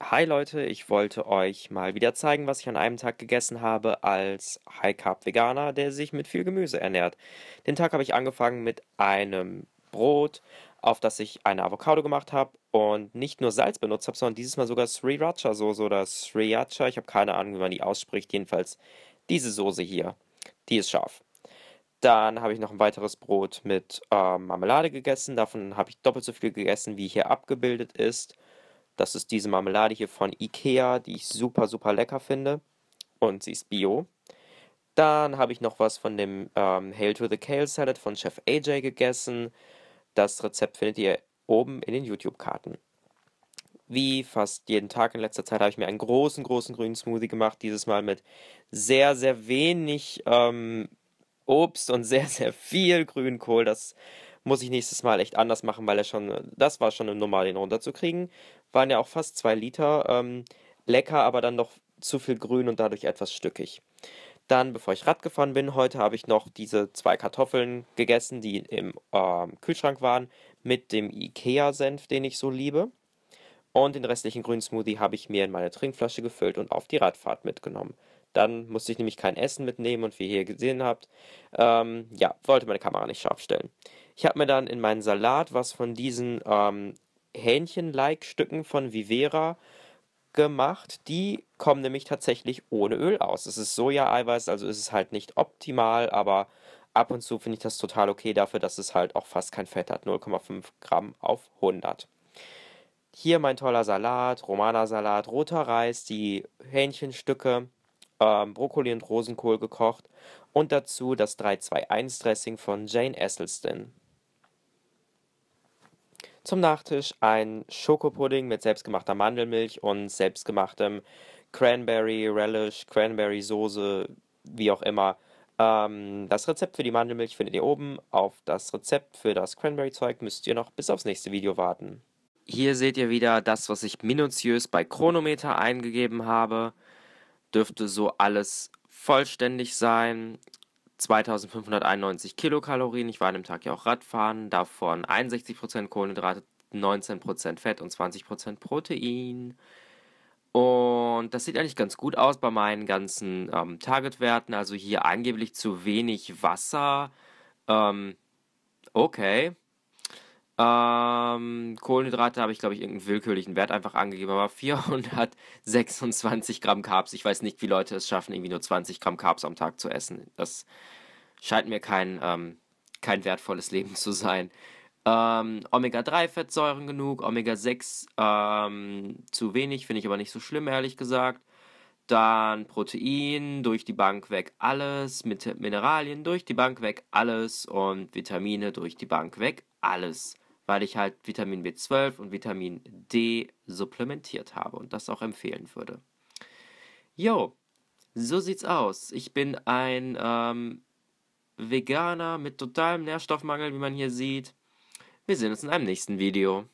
Hi Leute, ich wollte euch mal wieder zeigen, was ich an einem Tag gegessen habe als High Carb Veganer, der sich mit viel Gemüse ernährt. Den Tag habe ich angefangen mit einem Brot, auf das ich eine Avocado gemacht habe und nicht nur Salz benutzt habe, sondern dieses Mal sogar Sriracha Soße oder Sriracha, ich habe keine Ahnung, wie man die ausspricht, jedenfalls diese Soße hier, die ist scharf. Dann habe ich noch ein weiteres Brot mit äh, Marmelade gegessen, davon habe ich doppelt so viel gegessen, wie hier abgebildet ist. Das ist diese Marmelade hier von Ikea, die ich super, super lecker finde. Und sie ist bio. Dann habe ich noch was von dem ähm, Hail to the Kale Salad von Chef AJ gegessen. Das Rezept findet ihr oben in den YouTube-Karten. Wie fast jeden Tag in letzter Zeit habe ich mir einen großen, großen grünen Smoothie gemacht. Dieses Mal mit sehr, sehr wenig ähm, Obst und sehr, sehr viel Grünkohl. Das muss ich nächstes Mal echt anders machen, weil er schon, das war schon im Normal, den runterzukriegen. Waren ja auch fast zwei Liter. Ähm, lecker, aber dann noch zu viel grün und dadurch etwas stückig. Dann, bevor ich Rad gefahren bin, heute habe ich noch diese zwei Kartoffeln gegessen, die im äh, Kühlschrank waren, mit dem Ikea-Senf, den ich so liebe. Und den restlichen grünen Smoothie habe ich mir in meine Trinkflasche gefüllt und auf die Radfahrt mitgenommen. Dann musste ich nämlich kein Essen mitnehmen und wie ihr hier gesehen habt, ähm, ja, wollte meine Kamera nicht scharf stellen. Ich habe mir dann in meinen Salat was von diesen ähm, Hähnchen-like Stücken von Vivera gemacht. Die kommen nämlich tatsächlich ohne Öl aus. Es ist Soja-Eiweiß, also ist es halt nicht optimal, aber ab und zu finde ich das total okay dafür, dass es halt auch fast kein Fett hat. 0,5 Gramm auf 100. Hier mein toller Salat, Romana-Salat, roter Reis, die Hähnchenstücke ähm, Brokkoli und Rosenkohl gekocht und dazu das 3-2-1-Dressing von Jane Esselstyn. Zum Nachtisch ein Schokopudding mit selbstgemachter Mandelmilch und selbstgemachtem Cranberry Relish, Cranberry Soße, wie auch immer. Ähm, das Rezept für die Mandelmilch findet ihr oben. Auf das Rezept für das Cranberry Zeug müsst ihr noch bis aufs nächste Video warten. Hier seht ihr wieder das, was ich minutiös bei Chronometer eingegeben habe dürfte so alles vollständig sein. 2591 Kilokalorien. Ich war an dem Tag ja auch Radfahren. Davon 61% Kohlenhydrate, 19% Fett und 20% Protein. Und das sieht eigentlich ganz gut aus bei meinen ganzen ähm, target Also hier angeblich zu wenig Wasser. Ähm, okay, ähm, Kohlenhydrate habe ich, glaube ich, irgendeinen willkürlichen Wert einfach angegeben, aber 426 Gramm Carbs. Ich weiß nicht, wie Leute es schaffen, irgendwie nur 20 Gramm Carbs am Tag zu essen. Das scheint mir kein, ähm, kein wertvolles Leben zu sein. Ähm, Omega-3-Fettsäuren genug, Omega-6 ähm, zu wenig, finde ich aber nicht so schlimm, ehrlich gesagt. Dann Protein durch die Bank weg alles, mit Mineralien durch die Bank weg alles und Vitamine durch die Bank weg alles weil ich halt Vitamin B12 und Vitamin D supplementiert habe und das auch empfehlen würde. Jo, so sieht's aus. Ich bin ein ähm, Veganer mit totalem Nährstoffmangel, wie man hier sieht. Wir sehen uns in einem nächsten Video.